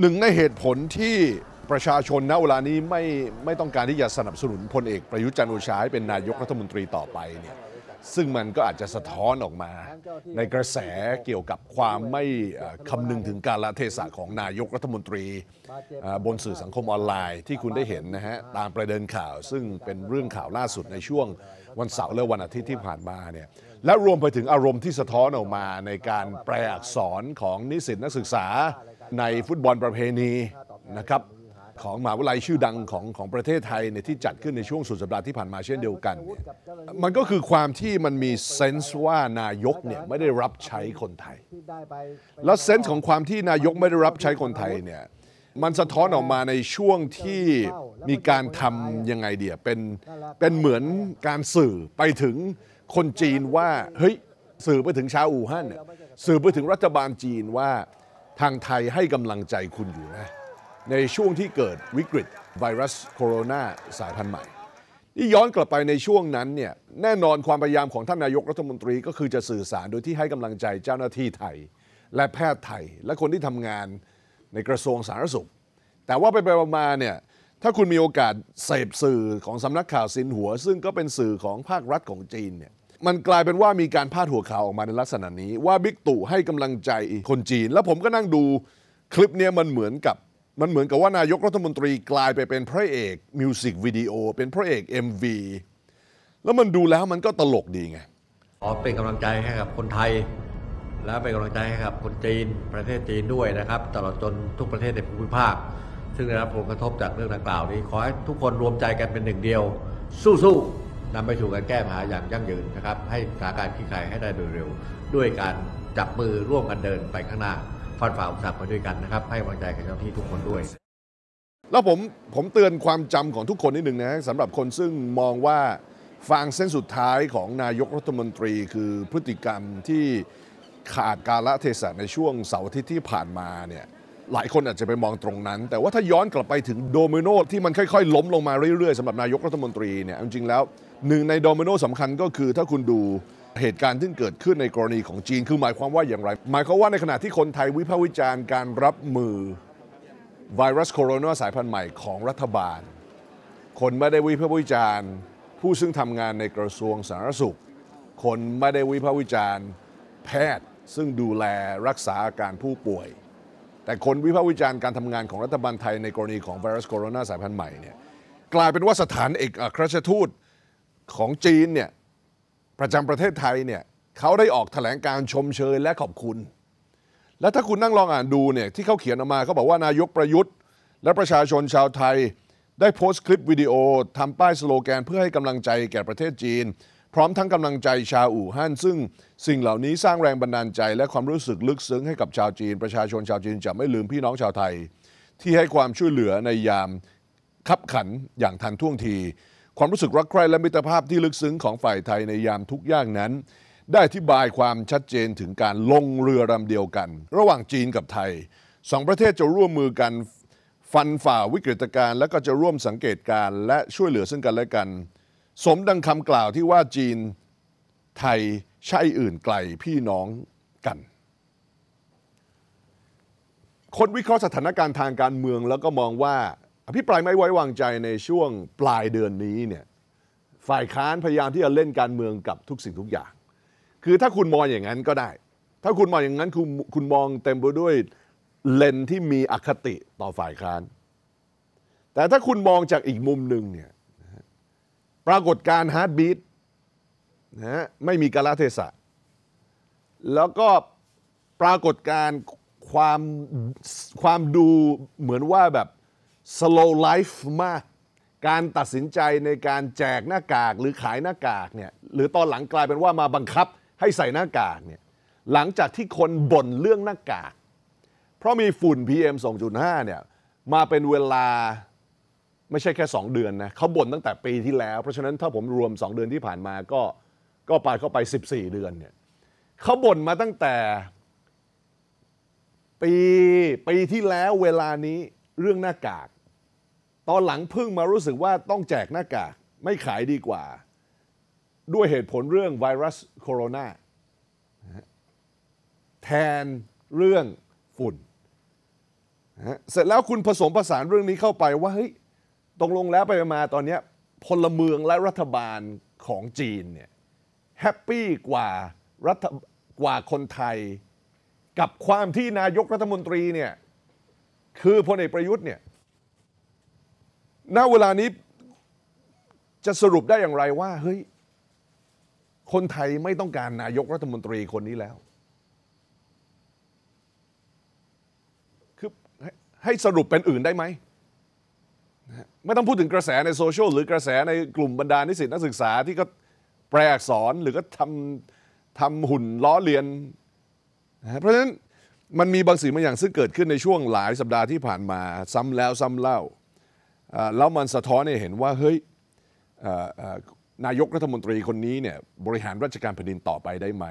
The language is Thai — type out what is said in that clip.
หนึ่งในเหตุผลที่ประชาชนณเวลานี้ไม่ไม่ต้องการที่จะสนับสนุนพลเอกประยุทธ์จันทร์โอชาให้เป็น นายกรัฐมนตรีต่อไปเนี่ยซึ่งมันก็อาจจะสะท้อนออกมา ในกระแสเกี่ยวกับความไม่คำนึงถึงการละเทศะของนายกรัฐมนตรีบนสื่อสังคมออนไลน์ที่คุณได้เห็นนะฮะตามประเด็นข่าว ซึ่งเป็นเรื่องข่าวล่าสุดในช่วงวันเสาร์และวันอาทิตย์ที่ผ่านมาเนี่ยและรวมไปถึงอารมณ์ที่สะท้อนออกมา ในการแปลอักษรของนิสิตนักศึกษาในฟุตบอลประเพณีนะครับ ของมหาวิทยาลัยชื่อดังของของประเทศไทยเนี่ยที่จัดขึ้นในช่วงสุดสัปดาห์ที่ผ่านมาเช่นเดียวกัน มันก็คือความที่มันมีเซนส์ว่านายกเนี่ยไม่ได้รับใช้คนไทยแล้วเซนส์ของความที่นายกไม่ได้รับใช้คนไทยเนี่ยมันสะท้อนออกมาในช่วงที่มีการทำยังไงเดียเป็นเป็นเหมือนการสื่อไปถึงคนจีนว่าเฮ้ยสื่อไปถึงชาวอู่ฮั่นสื่อไปถึงรัฐบาลจีนว่าทางไทยให้กำลังใจคุณอยู่นะในช่วงที่เกิดวิกฤตไวรัสโคโรนาสายพันธุ์ใหม่นี่ย้อนกลับไปในช่วงนั้นเนี่ยแน่นอนความพยายามของท่านนายกรัฐมนตรีก็คือจะสื่อสารโดยที่ให้กำลังใจเจ้าหน้าที่ไทย และแพทย์ไทยและคนที่ทำงานในกระทรวงสาธารณสุข แต่ว่าไปไปมาเนี่ยถ้าคุณมีโอกาสเสพสื่อของสำนักข่าวซินหัว ซึ่งก็เป็นสื่อของภาครัฐของจีนเนี่ยมันกลายเป็นว่ามีการพาดหัวข่าวออกมาในลักษณะนี้ว่าบิ๊กตู่ให้กำลังใจคนจีน แล้วผมก็นั่งดูคลิปเนี้ยมันเหมือนกับ มันเหมือนกับว่านายกรัฐมนตรีกลายไปเป็นพระเอกมิวสิกวิดีโอเป็นพระเอก MV แล้วมันดูแล้วมันก็ตลกดีไงขอเป็นกำลังใจให้กับคนไทยและเป็นกำลังใจให้กับคนจีนประเทศจีนด้วยนะครับตลอดจนทุกประเทศในภูมิภาคซึ่งได้รับผลกระทบจากเรื่องดังกล่าวนี้ขอให้ทุกคนรวมใจกันเป็นหนึ่งเดียวสู้ๆนำไปสู่การแก้ปัญหาอย่างยั่งยืนนะครับให้สถานการณ์คลี่คลายให้ได้โดยเร็วด้วยการจับมือร่วมกันเดินไปข้างหน้าฟันฝ่าอุปสรรคไปด้วยกันนะครับให้กำลังใจกับเจ้าที่ทุกคนด้วยแล้วผมผมเตือนความจำของทุกคนนิดหนึ่งนะสำหรับคนซึ่งมองว่าฟางเส้นสุดท้ายของนายกรัฐมนตรี คือพฤติกรรมที่ขาดกาลเทศะในช่วงเสาร์อาทิตย์ที่ผ่านมาเนี่ยหลายคนอาจจะไปมองตรงนั้น แต่ว่าถ้าย้อนกลับไปถึงโดมิโน ที่มันค่อยๆล้มลงมาเรื่อยๆสำหรับนายกรัฐมนตรีเนี่ยจริงๆแล้วหนึ่งในโดมิโนสำคัญก็คือถ้าคุณดูเหตุการณ์ที่เกิดขึ้นในกรณีของจีน คือหมายความว่าอย่างไร หมายความว่าในขณะที่คนไทยวิพากษ์วิจารณ์การรับมือไวรัสโคโรนาสายพันธุ์ใหม่ของรัฐบาล คนไม่ได้วิพากษ์วิจารณ์ผู้ซึ่งทำงานในกระทรวงสาธารณสุข คนไม่ได้วิพากษ์วิจารณ์แพทย์ซึ่งดูแลรักษาอาการผู้ป่วย แต่คนวิพากษ์วิจารณ์การทำงานของรัฐบาลไทยในกรณีของไวรัสโคโรนาสายพันธุ์ใหม่เนี่ยกลายเป็นว่าสถานเอกอัครราชทูตของจีนเนี่ยประจำประเทศไทยเนี่ยเขาได้ออกแถลงการชมเชยและขอบคุณ แล้วถ้าคุณนั่งลองอ่านดูเนี่ยที่เขาเขียนออกมาเขาบอกว่านายกประยุทธ์ และประชาชนชาวไทย ได้โพสต์คลิปวิดีโอ ทำป้ายสโลแกน เพื่อให้กำลังใจแก่ประเทศจีน พร้อมทั้งกำลังใจชาวอู่ฮั่นซึ่งสิ่งเหล่านี้สร้างแรงบันดาลใจและความรู้สึกลึกซึ้งให้กับชาวจีน ประชาชนชาวจีนจะไม่ลืมพี่น้องชาวไทย ที่ให้ความช่วยเหลือในยามคับขันอย่างทันท่วงทีความรู้สึกรักใคร่และมิตรภาพที่ลึกซึ้ง ของฝ่ายไทยในยามทุกย่างนั้น ได้อธิบายความชัดเจนถึงการลงเรือลำเดียวกัน ระหว่างจีนกับไทย สองประเทศจะร่วมมือกันฟันฝ่าวิกฤตการณ์และก็จะร่วมสังเกตการและช่วยเหลือซึ่งกันและกัน สมดังคำกล่าวที่ว่าจีนไทยใช่อื่นไกลพี่น้องกัน คนวิเคราะห์สถานการณ์ทางการเมืองแล้วก็มองว่าอภิปรายไม่ไว้วางใจในช่วงปลายเดือนนี้เนี่ยฝ่ายค้านพยายามที่จะเล่นการเมืองกับทุกสิ่งทุกอย่าง คือถ้าคุณมองอย่างนั้นก็ได้ ถ้าคุณมองอย่างนั้นคุณคุณมองเต็มไปด้วยเลนที่มีอคติต่อฝ่ายค้านแต่ถ้าคุณมองจากอีกมุมหนึ่งเนี่ยปรากฏการฮาร์ดบีทนะฮะไม่มีกาลเทศะแล้วก็ปรากฏการความความดูเหมือนว่าแบบ Slow life มากการตัดสินใจในการแจกหน้ากากหรือขายหน้ากากเนี่ยหรือตอนหลังกลายเป็นว่ามาบังคับให้ใส่หน้ากากเนี่ยหลังจากที่คนบ่นเรื่องหน้ากาก เพราะมีฝุ่น PM 2.5เนี่ยมาเป็นเวลาไม่ใช่แค่ 2 เดือนนะเขาบ่นตั้งแต่ปีที่แล้ว เพราะฉะนั้นถ้าผมรวม 2 เดือนที่ผ่านมาก็ก็ปาเข้าไป 14 เดือนเนี่ยเขาบ่นมาตั้งแต่ ปีปีที่แล้วเวลานี้เรื่องหน้ากาก ตอนหลังพึ่งมารู้สึกว่าต้องแจกหน้ากาก ไม่ขายดีกว่า ด้วยเหตุผลเรื่องไวรัสโคโรนาแทนเรื่องฝุ่น เสร็จแล้วคุณผสมผสานเรื่องนี้เข้าไปว่า เฮ้ย ตรงลงแล้วไปมาตอนนี้พลเมืองและรัฐบาลของจีนเนี่ยแฮปปี้กว่ารัฐกว่าคนไทย กับความที่นายกรัฐมนตรีเนี่ยคือพลเอกประยุทธ์เนี่ย ณ เวลานี้จะสรุปได้อย่างไรว่า เฮ้ย คนไทยไม่ต้องการนายกรัฐมนตรีคนนี้แล้ว คือให้สรุปเป็นอื่นได้ไหม ไม่ต้องพูดถึงกระแสในโซเชียลหรือกระแสในกลุ่มบรรดานิสิตนักศึกษาที่ก็แปลอักษรหรือก็ทำทำหุ่นล้อเลียนนะเพราะฉะนั้นมันมีบางสิ่งบางอย่างซึ่งเกิดขึ้นในช่วงหลายสัปดาห์ที่ผ่านมาซ้ำแล้วซ้ำเล่าแล้วมันสะท้อนให้เห็นว่าเฮ้ยนายกรัฐมนตรีคนนี้เนี่ยบริหารราชการแผ่นดินต่อไปได้ไหม